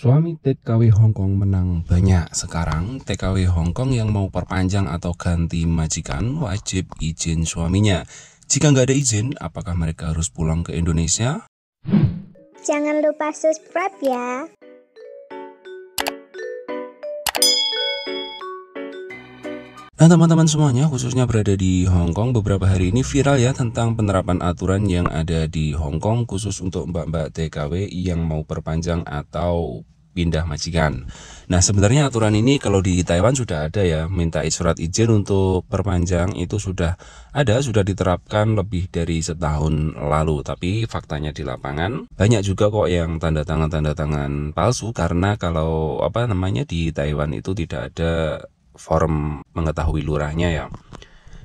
Suami TKW Hongkong menang banyak. Sekarang TKW Hongkong yang mau perpanjang atau ganti majikan wajib izin suaminya. Jika nggak ada izin, apakah mereka harus pulang ke Indonesia? Jangan lupa subscribe ya. Nah teman-teman semuanya khususnya berada di Hong Kong beberapa hari ini viral ya tentang penerapan aturan yang ada di Hong Kong khusus untuk mbak-mbak TKW yang mau perpanjang atau pindah majikan. Nah sebenarnya aturan ini kalau di Taiwan sudah ada ya minta surat izin untuk perpanjang itu sudah ada sudah diterapkan lebih dari setahun lalu tapi faktanya di lapangan banyak juga kok yang tanda tangan tanda tangan palsu karena kalau apa namanya di Taiwan itu tidak ada forum mengetahui lurahnya ya.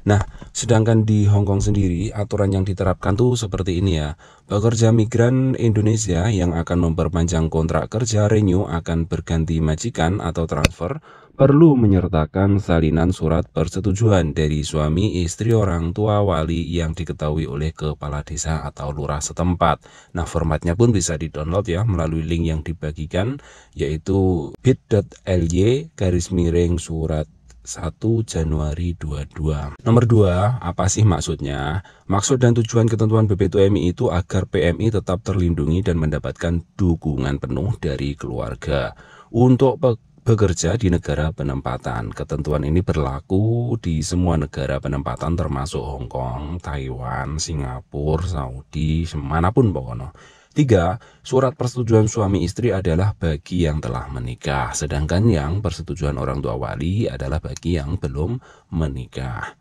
Nah, sedangkan di Hong Kong sendiri aturan yang diterapkan tuh seperti ini ya. Pekerja migran Indonesia yang akan memperpanjang kontrak kerja renew akan berganti majikan atau transfer perlu menyertakan salinan surat persetujuan dari suami istri orang tua wali yang diketahui oleh kepala desa atau lurah setempat. Nah, formatnya pun bisa di-download ya melalui link yang dibagikan yaitu bit.ly garis miring surat 1 Januari 22. Nomor 2, apa sih maksudnya? Maksud dan tujuan ketentuan BP2MI itu agar PMI tetap terlindungi dan mendapatkan dukungan penuh dari keluarga. Untuk bekerja di negara penempatan. Ketentuan ini berlaku di semua negara penempatan termasuk Hong Kong, Taiwan, Singapura, Saudi, semanapun. pokoknya. Tiga, surat persetujuan suami istri adalah bagi yang telah menikah, sedangkan yang persetujuan orang tua wali adalah bagi yang belum menikah.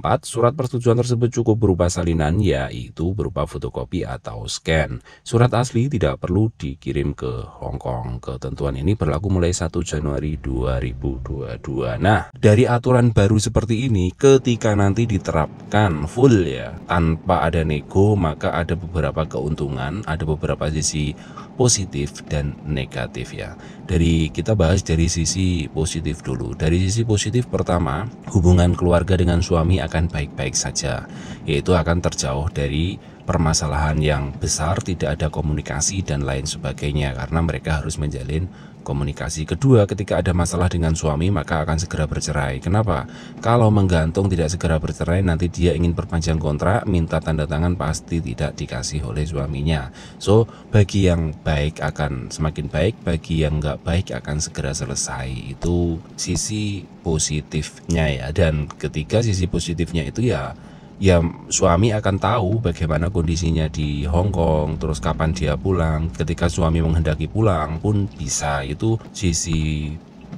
4. Surat persetujuan tersebut cukup berupa salinan yaitu berupa fotokopi atau scan. Surat asli tidak perlu dikirim ke Hong Kong. Ketentuan ini berlaku mulai 1 Januari 2022. Nah, dari aturan baru seperti ini ketika nanti diterapkan full ya, tanpa ada nego maka ada beberapa keuntungan, ada beberapa sisi positif dan negatif ya. Dari kita bahas dari sisi positif dulu. Dari sisi positif pertama, hubungan keluarga dengan suami akan baik-baik saja, yaitu akan terjauh dari permasalahan yang besar, tidak ada komunikasi dan lain sebagainya karena mereka harus menjalin komunikasi. Kedua, ketika ada masalah dengan suami maka akan segera bercerai. Kenapa? Kalau menggantung tidak segera bercerai nanti dia ingin perpanjang kontrak, minta tanda tangan pasti tidak dikasih oleh suaminya. So, bagi yang baik akan semakin baik, bagi yang nggak baik akan segera selesai. Itu sisi positifnya ya. Dan ketika sisi positifnya itu ya ya suami akan tahu bagaimana kondisinya di Hong Kong, terus kapan dia pulang, ketika suami menghendaki pulang pun bisa. Itu sisi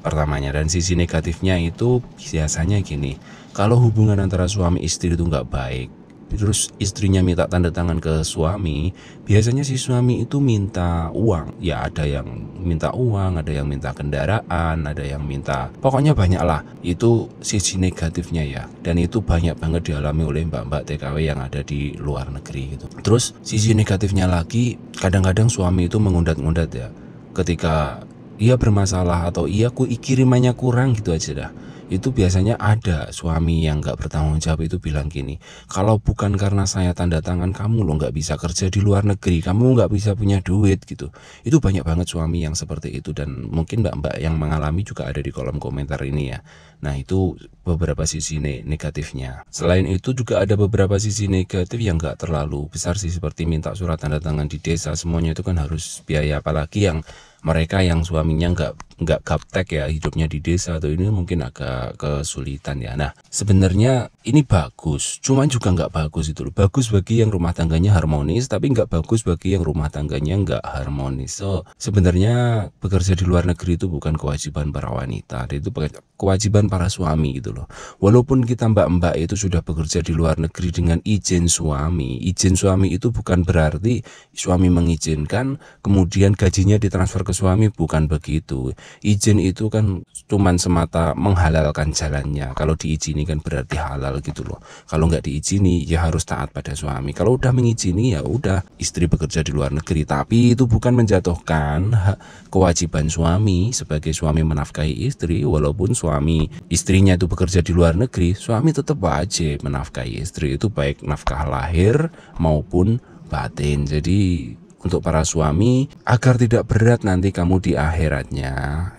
pertamanya dan sisi negatifnya itu biasanya gini. Kalau hubungan antara suami istri itu nggak baik, terus istrinya minta tanda tangan ke suami biasanya si suami itu minta uang ya ada yang minta uang ada yang minta kendaraan ada yang minta pokoknya banyak lah itu sisi negatifnya ya dan itu banyak banget dialami oleh mbak-mbak TKW yang ada di luar negeri gitu terus sisi negatifnya lagi kadang-kadang suami itu mengundat-undat ya ketika ia bermasalah atau ia ku kirimannya kurang gitu aja dah itu biasanya ada suami yang nggak bertanggung jawab itu bilang gini kalau bukan karena saya tanda tangan kamu lo nggak bisa kerja di luar negeri kamu nggak bisa punya duit gitu itu banyak banget suami yang seperti itu dan mungkin mbak-mbak yang mengalami juga ada di kolom komentar ini ya nah itu beberapa sisi negatifnya selain itu juga ada beberapa sisi negatif yang nggak terlalu besar sih seperti minta surat tanda tangan di desa semuanya itu kan harus biaya apalagi yang mereka yang suaminya nggak nggak gaptek ya hidupnya di desa atau ini mungkin agak kesulitan ya. Nah sebenarnya ini bagus, cuman juga nggak bagus itu loh. Bagus bagi yang rumah tangganya harmonis, tapi nggak bagus bagi yang rumah tangganya nggak harmonis. So sebenarnya bekerja di luar negeri itu bukan kewajiban para wanita, itu kewajiban para suami gitu loh. Walaupun kita mbak-mbak itu sudah bekerja di luar negeri dengan izin suami, izin suami itu bukan berarti suami mengizinkan kemudian gajinya ditransfer ke suami bukan begitu izin itu kan cuma semata menghalalkan jalannya kalau diizini kan berarti halal gitu loh kalau nggak diizini ya harus taat pada suami kalau udah mengizini ya udah istri bekerja di luar negeri tapi itu bukan menjatuhkan hak kewajiban suami sebagai suami menafkahi istri walaupun suami istrinya itu bekerja di luar negeri suami tetap wajib menafkahi istri itu baik nafkah lahir maupun batin jadi untuk para suami agar tidak berat nanti kamu di akhiratnya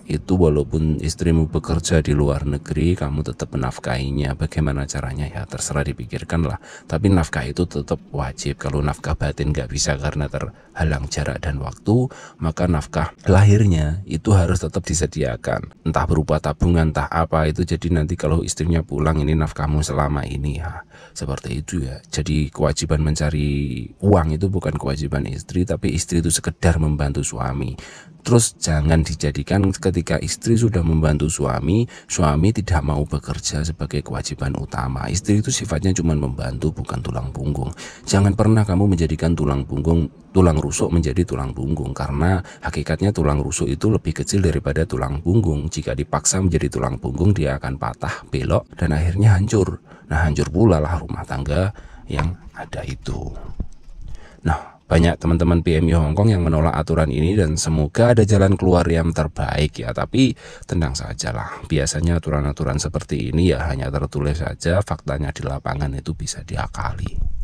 itu walaupun istrimu bekerja di luar negeri kamu tetap menafkahinya bagaimana caranya ya terserah dipikirkan lah tapi nafkah itu tetap wajib kalau nafkah batin nggak bisa karena terhalang jarak dan waktu maka nafkah lahirnya itu harus tetap disediakan entah berupa tabungan entah apa itu jadi nanti kalau istrinya pulang ini nafkahmu selama ini ya seperti itu ya jadi kewajiban mencari uang itu bukan kewajiban istri tapi istri itu sekedar membantu suami Terus jangan dijadikan ketika istri sudah membantu suami, suami tidak mau bekerja sebagai kewajiban utama. Istri itu sifatnya cuma membantu bukan tulang punggung. Jangan pernah kamu menjadikan tulang punggung tulang rusuk menjadi tulang punggung karena hakikatnya tulang rusuk itu lebih kecil daripada tulang punggung. Jika dipaksa menjadi tulang punggung dia akan patah, belok dan akhirnya hancur. Nah, hancur pula lah rumah tangga yang ada itu. Nah, banyak teman-teman PMI Hong Kong yang menolak aturan ini dan semoga ada jalan keluar yang terbaik ya tapi tenang saja lah. biasanya aturan-aturan seperti ini ya hanya tertulis saja faktanya di lapangan itu bisa diakali